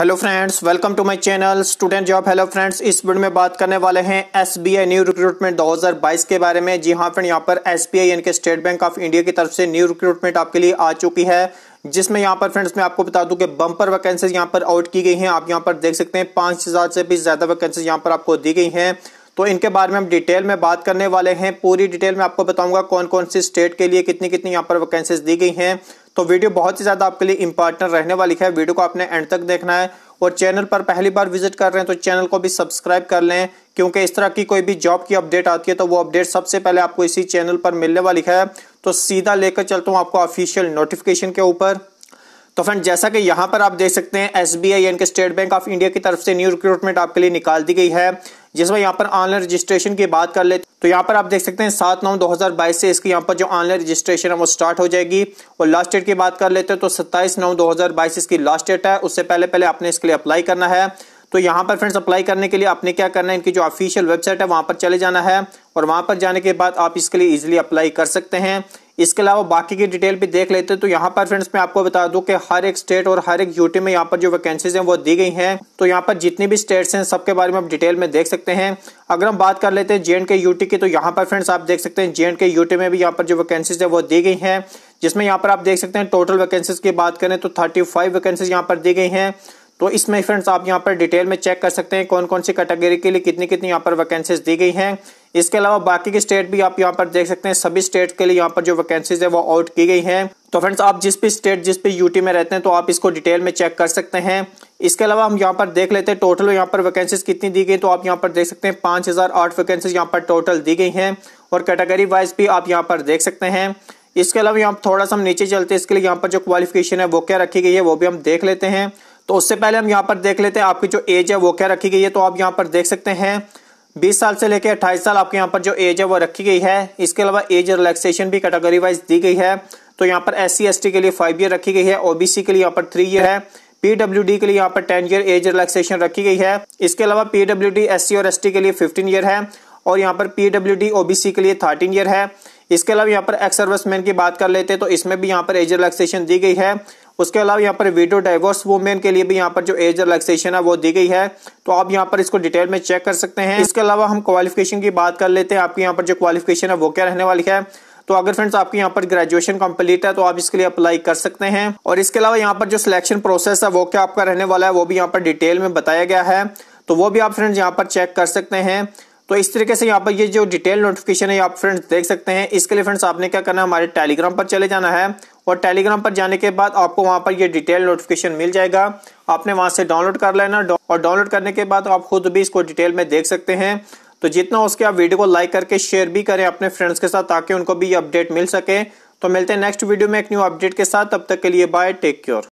hello friends welcome to my channel student job hello friends इस video में बात करने वाले हैं एसबीआई न्यू रिक्रूटमेंट 2022 के बारे में जी हाँ फ्रेंड यहाँ पर एसबीआई यानी कि स्टेट बैंक ऑफ इंडिया की तरफ से न्यू रिक्रूटमेंट आपके लिए आ चुकी है जिसमें यहाँ पर फ्रेंड्स मैं आपको बता दूं कि बंपर वैकेंसीज यहाँ पर आउट की गई हैं आप यहाँ पर देख सकते हैं हजार से भी ज़्यादा वैकेंसीज यहाँ पर आपको दी गई हैं तो इनके बारे में हम डिटेल में बात करने वाले हैं पूरी डिटेल में आपको बताऊंगा कौन कौन सी स्टेट के लिए कितनी कितनी यहाँ पर वैकेंसीज दी गई हैं तो वीडियो बहुत ही ज़्यादा आपके लिए इंपॉर्टेंट रहने वाली है वीडियो को आपने एंड तक देखना है और चैनल पर पहली बार विजिट कर रहे हैं तो चैनल को भी सब्सक्राइब कर लें क्योंकि इस तरह की कोई भी जॉब की अपडेट आती है तो वो अपडेट सबसे पहले आपको इसी चैनल पर मिलने वाली है तो सीधा लेकर चलता हूँ आपको ऑफिशियल नोटिफिकेशन के ऊपर तो फ्रेंड जैसा कि यहाँ पर आप देख सकते हैं एस बी आई यानी कि स्टेट बैंक ऑफ इंडिया की तरफ से न्यू रिक्रूटमेंट आपके लिए निकाल दी गई है जिसमें यहाँ पर ऑनलाइन रजिस्ट्रेशन की बात कर लेते तो यहाँ पर आप देख सकते हैं सात नौ 2022 से इसकी यहाँ पर जो ऑनलाइन रजिस्ट्रेशन है वो स्टार्ट हो जाएगी और लास्ट डेट की बात कर लेते हैं तो सत्ताईस नौ 2022 इसकी लास्ट डेट है उससे पहले पहले आपने इसके लिए अप्लाई करना है तो यहाँ पर फ्रेंड्स अप्लाई करने के लिए आपने क्या करना है इनकी जो ऑफिशियल वेबसाइट है वहाँ पर चले जाना है और वहाँ पर जाने के बाद आप इसके लिए ईजिली अप्लाई कर सकते हैं इसके अलावा बाकी की डिटेल भी देख लेते हैं तो यहाँ पर फ्रेंड्स मैं आपको बता दूं कि हर एक स्टेट और हर एक यूटी में यहाँ पर जो वैकेंसीज हैं वो दी गई हैं तो यहाँ पर जितनी भी स्टेट्स हैं सबके बारे में आप डिटेल में देख सकते हैं अगर हम बात कर लेते हैं जे के यूटी की तो यहाँ पर फ्रेंड्स आप देख सकते हैं जे के यूटी में भी यहाँ पर जो वैकेंसीज है वो दी गई हैं जिसमें यहाँ पर आप देख सकते हैं टोटल वैकेंसीज की बात करें तो थर्टी फाइव वैकेंसीज यहाँ पर दी गई हैं तो इसमें फ्रेंड्स आप यहाँ पर डिटेल में चेक कर सकते हैं कौन कौन सी कैटेगरी के लिए कितनी कितनी यहाँ पर वैकेंसीज दी गई हैं इसके अलावा बाकी के स्टेट भी आप यहाँ पर देख सकते हैं सभी स्टेट के लिए यहाँ पर जो वैकेंसीज है वो आउट की गई हैं तो फ्रेंड्स आप जिस भी स्टेट जिस भी यूटी में रहते हैं तो आप इसको डिटेल में चेक कर सकते हैं इसके अलावा हम यहाँ पर देख लेते हैं टोटल यहाँ पर वैकेंसीज कितनी दी गई तो आप यहाँ पर देख सकते हैं पाँच हज़ार आठ वैकेंसीज यहाँ पर टोटल दी गई हैं और कैटेगरी वाइज भी आप यहाँ पर देख सकते हैं इसके अलावा यहाँ थोड़ा सा हम नीचे चलते हैं इसके लिए यहाँ पर जो क्वालिफिकेशन है वो क्या रखी गई है वो भी हम देख लेते हैं तो उससे पहले हम यहाँ पर देख लेते हैं आपकी जो एज है वो क्या रखी गई है तो आप यहाँ पर देख सकते हैं बीस साल से लेकर अट्ठाईस साल आपके यहाँ पर जो एज है वो रखी गई है इसके अलावा एज रिलैक्सेशन भी कैटेगरी वाइज दी गई है तो यहाँ पर एस सी के लिए फाइव ईयर रखी गई है ओबीसी के लिए यहाँ पर थ्री ईयर है पीडब्ल्यू के लिए यहाँ पर टेन ईयर एज रिलैक्सेशन रखी गई है इसके अलावा पीडब्ल्यूडी एससी और एस के लिए फिफ्टीन ईयर है और यहाँ पर पीडब्ल्यू ओबीसी के लिए थर्टीन ईयर है इसके अलावा यहाँ पर एक्स सर्विसमैन की बात कर लेते हैं तो इसमें भी यहाँ पर एज रिलैक्सेशन दी गई है उसके अलावा यहाँ पर विडो डाइवोर्स वुमेन के लिए भी यहाँ पर जो एज रिलैक्सेशन है वो दी गई है तो आप यहाँ पर इसको डिटेल में चेक कर सकते हैं इसके अलावा हम क्वालिफिकेशन की बात कर लेते हैं आपकी यहाँ पर जो क्वालिफिकेशन है वो क्या रहने वाली है तो अगर फ्रेंड्स आपके यहाँ पर ग्रेजुएशन कंप्लीट है तो आप इसके लिए अप्लाई कर सकते हैं और इसके अलावा यहाँ पर जो सिलेक्शन प्रोसेस है वो क्या आपका रहने वाला है वो भी यहाँ पर डिटेल में बताया गया है तो वो भी आप फ्रेंड्स यहाँ पर चेक कर सकते हैं तो इस तरीके से यहाँ पर ये जो डिटेल नोटिफिकेशन है आप फ्रेंड्स देख सकते हैं इसके लिए फ्रेंड्स आपने क्या करना है हमारे टेलीग्राम पर चले जाना है और टेलीग्राम पर जाने के बाद आपको वहाँ पर ये डिटेल नोटिफिकेशन मिल जाएगा आपने वहाँ से डाउनलोड कर लेना और डाउनलोड करने के बाद आप खुद भी इसको डिटेल में देख सकते हैं तो जितना उसके आप वीडियो को लाइक करके शेयर भी करें अपने फ्रेंड्स के साथ ताकि उनको भी ये अपडेट मिल सके तो मिलते हैं नेक्स्ट वीडियो में एक न्यू अपडेट के साथ तब तक के लिए बाय टेक केयर